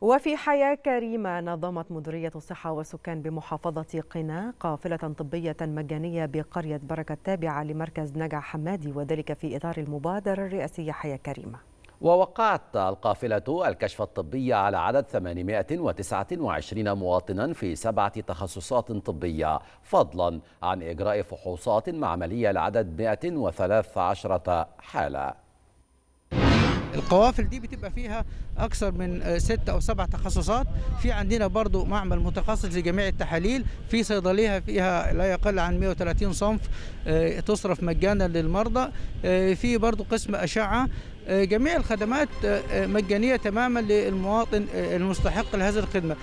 وفي حياة كريمة نظمت مديرية الصحة والسكان بمحافظة قنا قافلة طبية مجانية بقرية بركة التابعة لمركز نجع حمادي وذلك في إطار المبادرة الرئاسية حياة كريمة ووقعت القافلة الكشف الطبي على عدد 829 مواطنا في سبعة تخصصات طبية فضلا عن إجراء فحوصات معملية لعدد 113 حالة القوافل دي بتبقى فيها اكثر من آه، ست او سبع تخصصات في عندنا برضو معمل متخصص لجميع التحاليل في صيدليه فيها لا يقل عن 130 صنف آه، تصرف مجانا للمرضى آه، في برضو قسم اشعه جميع الخدمات مجانيه تماما للمواطن المستحق لهذه الخدمه